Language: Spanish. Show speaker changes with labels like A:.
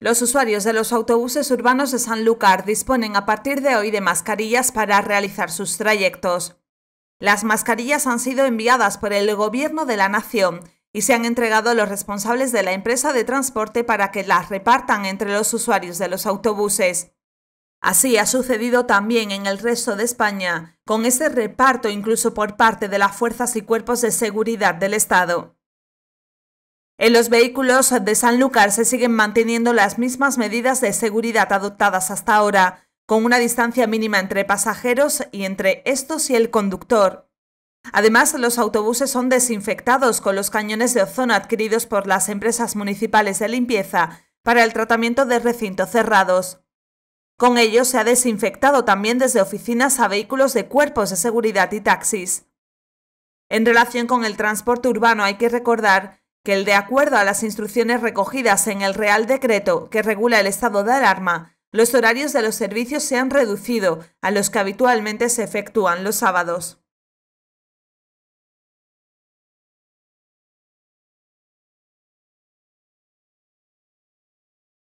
A: Los usuarios de los autobuses urbanos de Sanlúcar disponen a partir de hoy de mascarillas para realizar sus trayectos. Las mascarillas han sido enviadas por el Gobierno de la Nación y se han entregado a los responsables de la empresa de transporte para que las repartan entre los usuarios de los autobuses. Así ha sucedido también en el resto de España, con este reparto incluso por parte de las fuerzas y cuerpos de seguridad del Estado. En los vehículos de Sanlúcar se siguen manteniendo las mismas medidas de seguridad adoptadas hasta ahora, con una distancia mínima entre pasajeros y entre estos y el conductor. Además, los autobuses son desinfectados con los cañones de ozono adquiridos por las empresas municipales de limpieza para el tratamiento de recintos cerrados. Con ello se ha desinfectado también desde oficinas a vehículos de cuerpos de seguridad y taxis. En relación con el transporte urbano hay que recordar que el de acuerdo a las instrucciones recogidas en el Real Decreto que regula el estado de alarma, los horarios de los servicios se han reducido a los que habitualmente se efectúan los sábados.